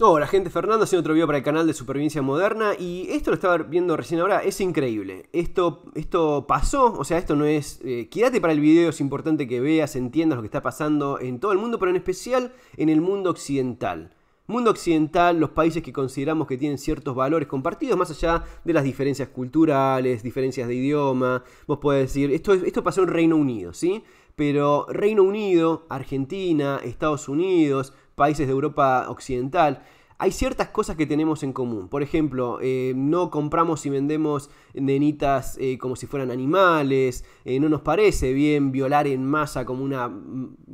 Hola gente, Fernando haciendo otro video para el canal de Supervivencia Moderna y esto lo estaba viendo recién ahora, es increíble. Esto, esto pasó, o sea, esto no es... Eh, quédate para el video, es importante que veas, entiendas lo que está pasando en todo el mundo, pero en especial en el mundo occidental. Mundo occidental, los países que consideramos que tienen ciertos valores compartidos, más allá de las diferencias culturales, diferencias de idioma, vos podés decir, esto, esto pasó en Reino Unido, ¿sí? Pero Reino Unido, Argentina, Estados Unidos, países de Europa Occidental, hay ciertas cosas que tenemos en común. Por ejemplo, eh, no compramos y vendemos nenitas eh, como si fueran animales, eh, no nos parece bien violar en masa como una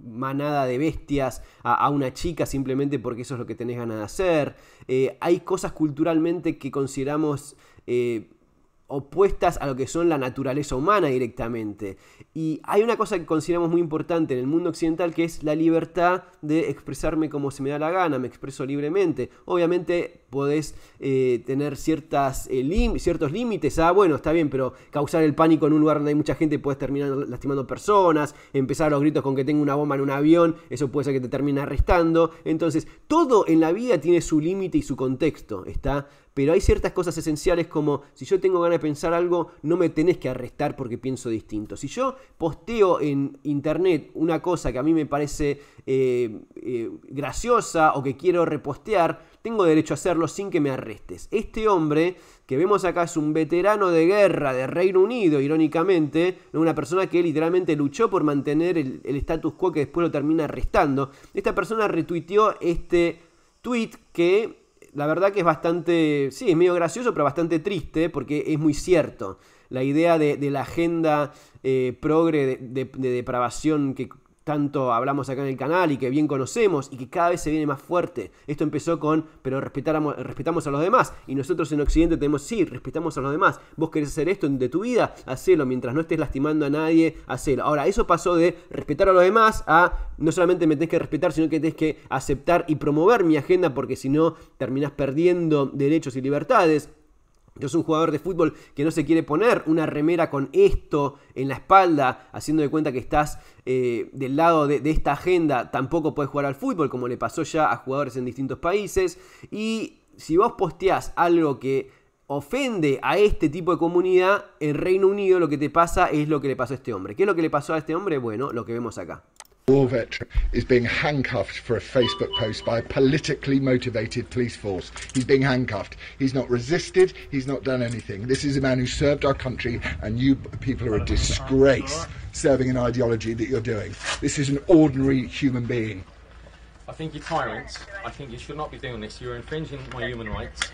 manada de bestias a, una chica simplemente porque eso es lo que tenés ganas de hacer. hay cosas culturalmente que consideramos opuestas a lo que son la naturaleza humana directamente. Y hay una cosa que consideramos muy importante en el mundo occidental que es la libertad de expresarme como se me da la gana, me expreso libremente. Obviamente podés eh, tener ciertas, eh, ciertos límites, ah, bueno, está bien, pero causar el pánico en un lugar donde hay mucha gente puedes terminar lastimando personas, empezar los gritos con que tengo una bomba en un avión, eso puede ser que te termine arrestando. Entonces, todo en la vida tiene su límite y su contexto, ¿está? pero hay ciertas cosas esenciales como si yo tengo ganas de pensar algo, no me tenés que arrestar porque pienso distinto. Si yo posteo en internet una cosa que a mí me parece eh, eh, graciosa o que quiero repostear, tengo derecho a hacerlo sin que me arrestes. Este hombre que vemos acá es un veterano de guerra de Reino Unido, irónicamente, una persona que literalmente luchó por mantener el, el status quo que después lo termina arrestando. Esta persona retuiteó este tweet que la verdad que es bastante, sí, es medio gracioso, pero bastante triste porque es muy cierto. La idea de, la agenda eh, progre de, de, depravación que tanto hablamos acá en el canal y que bien conocemos y que cada vez se viene más fuerte. Esto empezó con, pero respetamos a los demás. Y nosotros en Occidente tenemos, sí, respetamos a los demás. Vos querés hacer esto de tu vida, hacelo. Mientras no estés lastimando a nadie, hacelo. Ahora, eso pasó de respetar a los demás a no solamente me tenés que respetar, sino que tenés que aceptar y promover mi agenda porque si no terminás perdiendo derechos y libertades. Es un jugador de fútbol que no se quiere poner una remera con esto en la espalda, haciendo de cuenta que estás eh, del lado de, esta agenda. Tampoco puedes jugar al fútbol, como le pasó ya a jugadores en distintos países. Y si vos posteás algo que ofende a este tipo de comunidad, en Reino Unido lo que te pasa es lo que le pasó a este hombre. ¿Qué es lo que le pasó a este hombre? Bueno, lo que vemos acá. war veteran is being handcuffed for a Facebook post by a politically motivated police force. He's being handcuffed. He's not resisted. He's not done anything. This is a man who served our country, and you people are a disgrace serving an ideology that you're doing. This is an ordinary human being. I think you're tyrants. I think you should not be doing this. You're infringing my human rights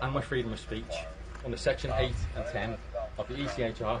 and my freedom of speech under Section 8 and 10 of the ECHR.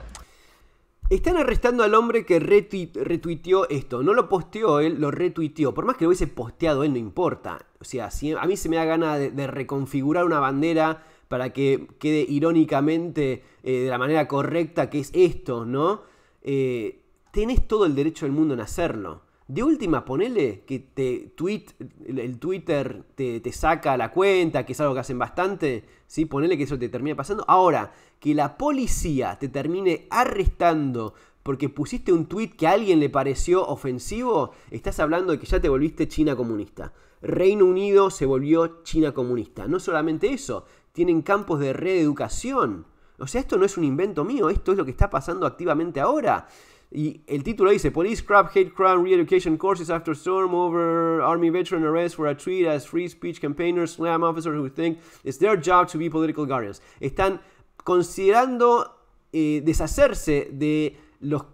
Están arrestando al hombre que retuiteó esto. No lo posteó él, lo retuiteó. Por más que lo hubiese posteado él, no importa. O sea, si a mí se me da gana de, reconfigurar una bandera para que quede irónicamente eh, de la manera correcta que es esto, ¿no? Eh, tenés todo el derecho del mundo en hacerlo. De última, ponele que te tweet, el Twitter te, saca la cuenta, que es algo que hacen bastante, ¿sí? ponele que eso te termina pasando. Ahora, que la policía te termine arrestando porque pusiste un tweet que a alguien le pareció ofensivo, estás hablando de que ya te volviste China comunista. Reino Unido se volvió China comunista. No solamente eso, tienen campos de reeducación. O sea, esto no es un invento mío, esto es lo que está pasando activamente ahora. Y el título dice, Police Crap Hate Crime Reeducation Courses After Storm Over Army Veteran Arrest for a Tweet as Free Speech Campaigners Slam Officers Who Think It's Their Job to Be Political Guardians. Están considerando eh, deshacerse de los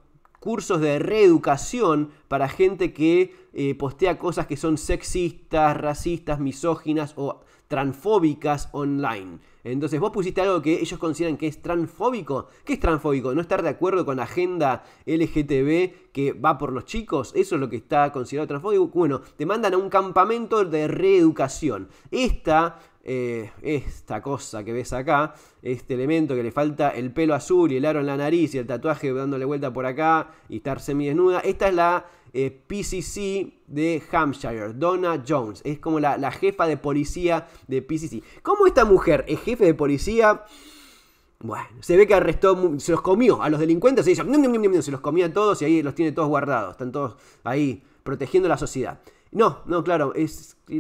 cursos de reeducación para gente que eh, postea cosas que son sexistas, racistas, misóginas o transfóbicas online. Entonces vos pusiste algo que ellos consideran que es transfóbico. ¿Qué es transfóbico? No estar de acuerdo con la agenda LGTB que va por los chicos. Eso es lo que está considerado transfóbico. Bueno, te mandan a un campamento de reeducación. Esta eh, esta cosa que ves acá, este elemento que le falta el pelo azul y el aro en la nariz y el tatuaje dándole vuelta por acá y estar semidesnuda. Esta es la eh, PCC de Hampshire, Donna Jones. Es como la, jefa de policía de PCC. ¿Cómo esta mujer es jefe de policía? Bueno, se ve que arrestó, se los comió a los delincuentes, se se los comía a todos y ahí los tiene todos guardados, están todos ahí protegiendo la sociedad. No, no, claro,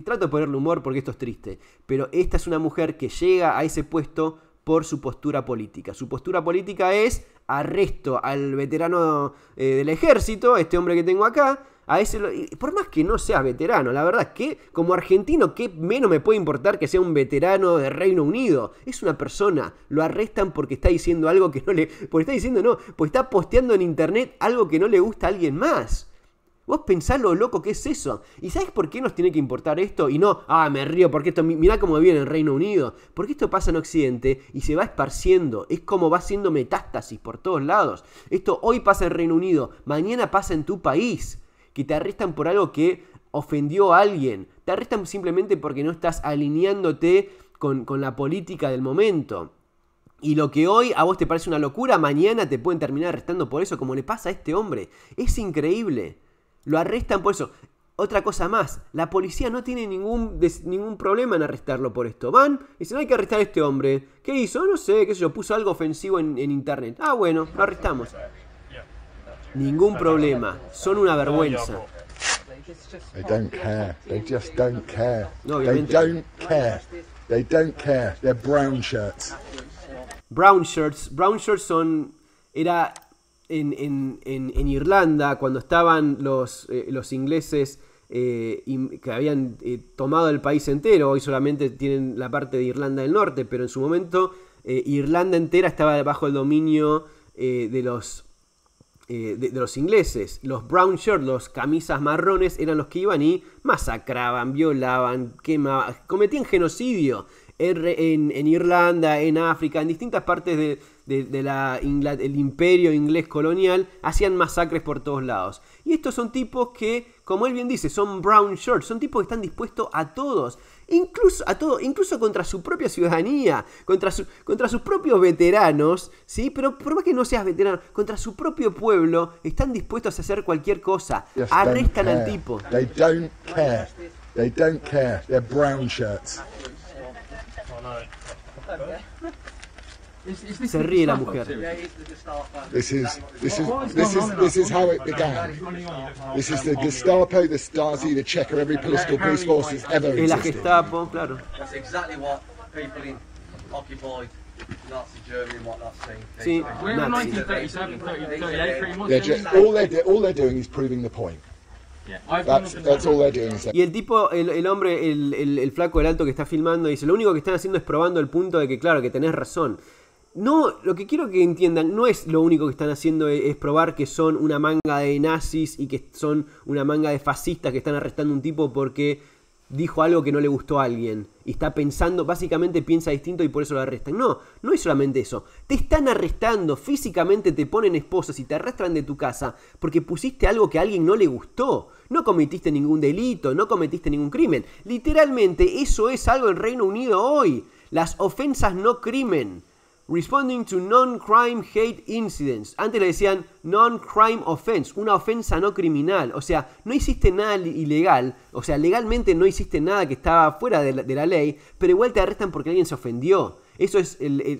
trato de ponerle humor porque esto es triste, pero esta es una mujer que llega a ese puesto por su postura política. Su postura política es arresto al veterano eh, del ejército, este hombre que tengo acá, a ese por más que no seas veterano, la verdad es que como argentino, ¿qué menos me puede importar que sea un veterano de Reino Unido? Es una persona, lo arrestan porque está diciendo algo que no le... Porque está diciendo no, porque está posteando en internet algo que no le gusta a alguien más. Vos pensás lo loco que es eso. ¿Y sabes por qué nos tiene que importar esto? Y no, ah, me río, porque esto, mirá cómo viene el Reino Unido. Porque esto pasa en Occidente y se va esparciendo. Es como va siendo metástasis por todos lados. Esto hoy pasa en Reino Unido, mañana pasa en tu país. Que te arrestan por algo que ofendió a alguien. Te arrestan simplemente porque no estás alineándote con, con la política del momento. Y lo que hoy a vos te parece una locura, mañana te pueden terminar arrestando por eso, como le pasa a este hombre. Es increíble. Lo arrestan por eso. Otra cosa más, la policía no tiene ningún, ningún problema en arrestarlo por esto. Van y dicen, hay que arrestar a este hombre. ¿Qué hizo? No sé, qué sé yo, puso algo ofensivo en, internet. Ah, bueno, lo arrestamos. Ningún problema, son una vergüenza. They don't care. They just don't care. They don't care. They don't care. They're brown shirts. Brown shirts. Brown shirts son. Era en, Irlanda, cuando estaban los, eh, los ingleses eh, que habían eh, tomado el país entero, hoy solamente tienen la parte de Irlanda del Norte, pero en su momento Irlanda entera estaba bajo el dominio de los los ingleses. Los brown shirts, los camisas marrones, eran los que iban y masacraban, violaban, quemaban, cometían genocidio en Irlanda, en África, en distintas partes de, del la imperio inglés colonial, hacían masacres por todos lados. Y estos son tipos que, como él bien dice, son brown shirts, son tipos que están dispuestos a todos, incluso a todo, incluso contra su propia ciudadanía, contra, su, contra sus propios veteranos, ¿sí? Pero por más que no seas veterano, contra su propio pueblo, están dispuestos a hacer cualquier cosa. Arrestan al tipo. They don't brown shirts. Oh, se ríe la mujer. This is, this is, this is, this is how it began. This is the Gestapo, the Stasi, the Checker, every political police force has ever existed. Y la Gestapo, claro. That's exactly what people in occupied Nazi Germany and whatnot saying. See, They're all, they're, all they're doing is proving the point. That's all they're Y el tipo, el, el hombre, el, el, el, flaco, el alto que está filmando, dice, lo único que están haciendo es probando el punto de que, claro, que tenés razón. No, lo que quiero que entiendan, no es lo único que están haciendo es, probar que son una manga de nazis y que son una manga de fascistas que están arrestando un tipo porque dijo algo que no le gustó a alguien. Y está pensando, básicamente piensa distinto y por eso lo arrestan. No, no es solamente eso. Te están arrestando, físicamente te ponen esposas y te arrastran de tu casa porque pusiste algo que a alguien no le gustó. No cometiste ningún delito, no cometiste ningún crimen. Literalmente eso es algo en Reino Unido hoy. Las ofensas no crimen. Responding to non-crime hate incidents. Antes le decían non-crime offense, una ofensa no criminal. O sea, no existe nada ilegal. O sea, legalmente no existe nada que estaba fuera de la, ley, pero igual te arrestan porque alguien se ofendió. Eso es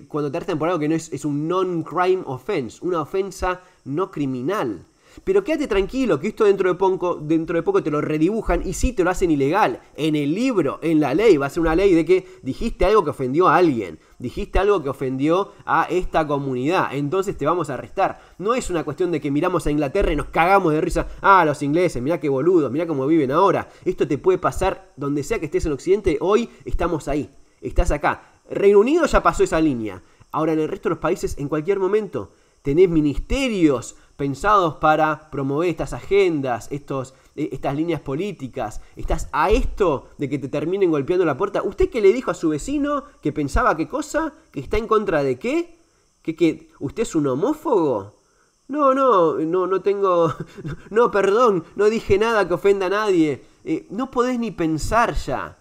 cuando te arrestan por algo que no es, es un non-crime offense, una ofensa no criminal. Pero quédate tranquilo, que esto dentro de, poco, dentro de poco te lo redibujan y sí te lo hacen ilegal. En el libro, en la ley, va a ser una ley de que dijiste algo que ofendió a alguien, dijiste algo que ofendió a esta comunidad, entonces te vamos a arrestar. No es una cuestión de que miramos a Inglaterra y nos cagamos de risa. Ah, los ingleses, mirá qué boludos, mirá cómo viven ahora. Esto te puede pasar donde sea que estés en Occidente, hoy estamos ahí, estás acá. Reino Unido ya pasó esa línea. Ahora en el resto de los países, en cualquier momento, tenés ministerios pensados para promover estas agendas, estos, e, estas líneas políticas. Estás a esto de que te terminen golpeando la puerta. ¿Usted qué le dijo a su vecino que pensaba qué cosa? ¿Que está en contra de qué? ¿Que, que usted es un homófobo? No, no, no, no tengo... No, perdón, no dije nada que ofenda a nadie. Eh, no podés ni pensar ya.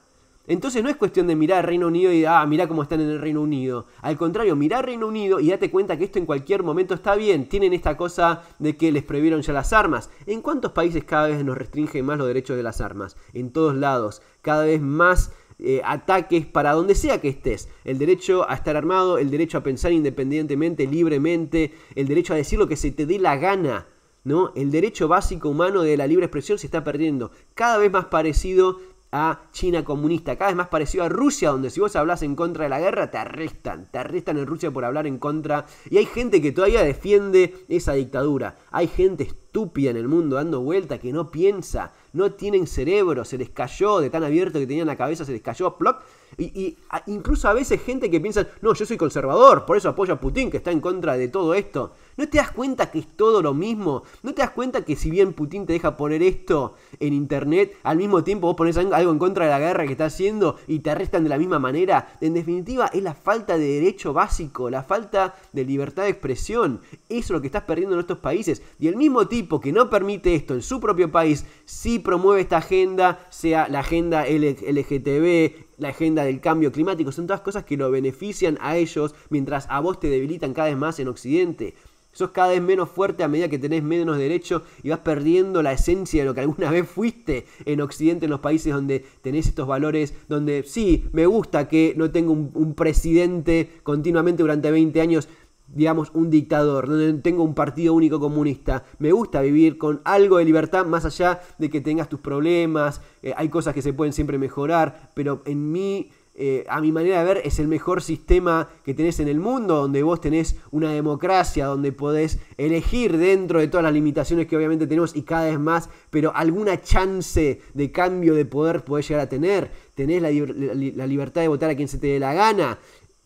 Entonces no es cuestión de mirar Reino Unido y, ah, mirá cómo están en el Reino Unido. Al contrario, mirá Reino Unido y date cuenta que esto en cualquier momento está bien. Tienen esta cosa de que les prohibieron ya las armas. ¿En cuántos países cada vez nos restringen más los derechos de las armas? En todos lados. Cada vez más eh, ataques para donde sea que estés. El derecho a estar armado, el derecho a pensar independientemente, libremente, el derecho a decir lo que se te dé la gana. ¿no? El derecho básico humano de la libre expresión se está perdiendo. Cada vez más parecido a China comunista, cada vez más parecido a Rusia, donde si vos hablas en contra de la guerra, te arrestan, te arrestan en Rusia por hablar en contra. Y hay gente que todavía defiende esa dictadura. Hay gente estúpida en el mundo dando vuelta que no piensa, no tienen cerebro, se les cayó de tan abierto que tenían la cabeza, se les cayó, plop. Y, y incluso a veces gente que piensa, no, yo soy conservador, por eso apoyo a Putin, que está en contra de todo esto. ¿No te das cuenta que es todo lo mismo? ¿No te das cuenta que si bien Putin te deja poner esto en internet, al mismo tiempo vos pones algo en contra de la guerra que está haciendo y te arrestan de la misma manera? En definitiva, es la falta de derecho básico, la falta de libertad de expresión. Eso es lo que estás perdiendo en estos países. Y el mismo tipo que no permite esto en su propio país, sí promueve esta agenda, sea la agenda LGTB, la agenda del cambio climático, son todas cosas que lo benefician a ellos mientras a vos te debilitan cada vez más en Occidente sos cada vez menos fuerte a medida que tenés menos derechos y vas perdiendo la esencia de lo que alguna vez fuiste en Occidente, en los países donde tenés estos valores, donde sí, me gusta que no tenga un, presidente continuamente durante 20 años digamos, un dictador, donde tengo un partido único comunista. Me gusta vivir con algo de libertad, más allá de que tengas tus problemas, eh, hay cosas que se pueden siempre mejorar, pero en mí eh, a mi manera de ver, es el mejor sistema que tenés en el mundo, donde vos tenés una democracia, donde podés elegir dentro de todas las limitaciones que obviamente tenemos y cada vez más, pero alguna chance de cambio de poder podés llegar a tener. Tenés la, la libertad de votar a quien se te dé la gana.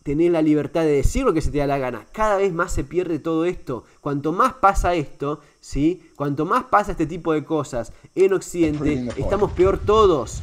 Tenés la libertad de decir lo que se te da la gana. Cada vez más se pierde todo esto. Cuanto más pasa esto, ¿sí? Cuanto más pasa este tipo de cosas en Occidente, estamos peor todos.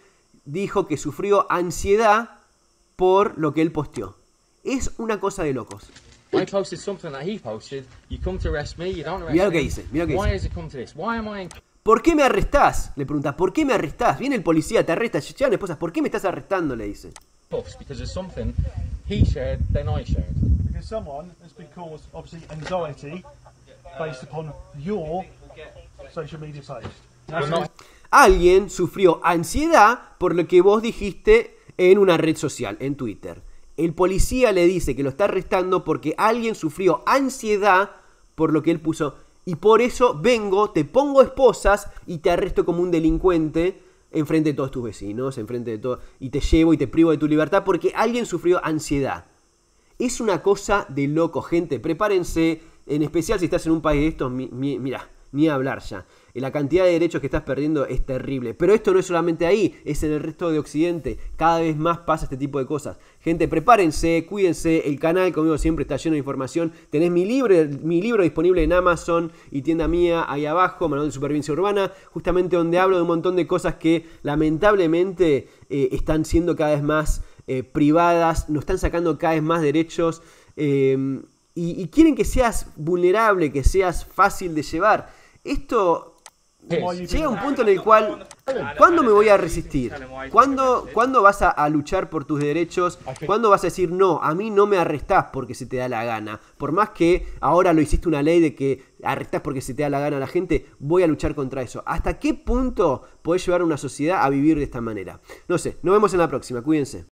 dijo que sufrió ansiedad por lo que él posteó. Es una cosa de locos. I posted something that he posted. You come to arrest me, you don't arrest me. Why is it come to this? Why am I in... ¿Por me arrestas Le preguntas ¿por qué me arrestas Viene el policía, te arresta, ya ¿por qué me estás arrestando? Le dice. Because there's something he shared, then I shared. Because someone has been caused obviously anxiety based upon your social media post alguien sufrió ansiedad por lo que vos dijiste en una red social, en Twitter. El policía le dice que lo está arrestando porque alguien sufrió ansiedad por lo que él puso. Y por eso vengo, te pongo esposas y te arresto como un delincuente enfrente de todos tus vecinos, enfrente de todos. Y te llevo y te privo de tu libertad porque alguien sufrió ansiedad. Es una cosa de loco, gente. Prepárense, en especial si estás en un país de estos. mira, ni hablar ya. la cantidad de derechos que estás perdiendo es terrible. Pero esto no es solamente ahí, es en el resto de Occidente. Cada vez más pasa este tipo de cosas. Gente, prepárense, cuídense. El canal, conmigo siempre está lleno de información. Tenés mi libro, mi libro disponible en Amazon y tienda mía ahí abajo, Manual de Supervivencia Urbana, justamente donde hablo de un montón de cosas que lamentablemente eh, están siendo cada vez más eh, privadas, nos están sacando cada vez más derechos. Eh, y quieren que seas vulnerable, que seas fácil de llevar. Esto llega un punto en el cual, ¿cuándo me voy a resistir? ¿Cuándo, vas a, a, luchar por tus derechos? ¿Cuándo vas a decir, no, a mí no me arrestás porque se te da la gana? Por más que ahora lo hiciste una ley de que arrestás porque se te da la gana a la gente, voy a luchar contra eso. ¿Hasta qué punto podés llevar una sociedad a vivir de esta manera? No sé, nos vemos en la próxima, cuídense.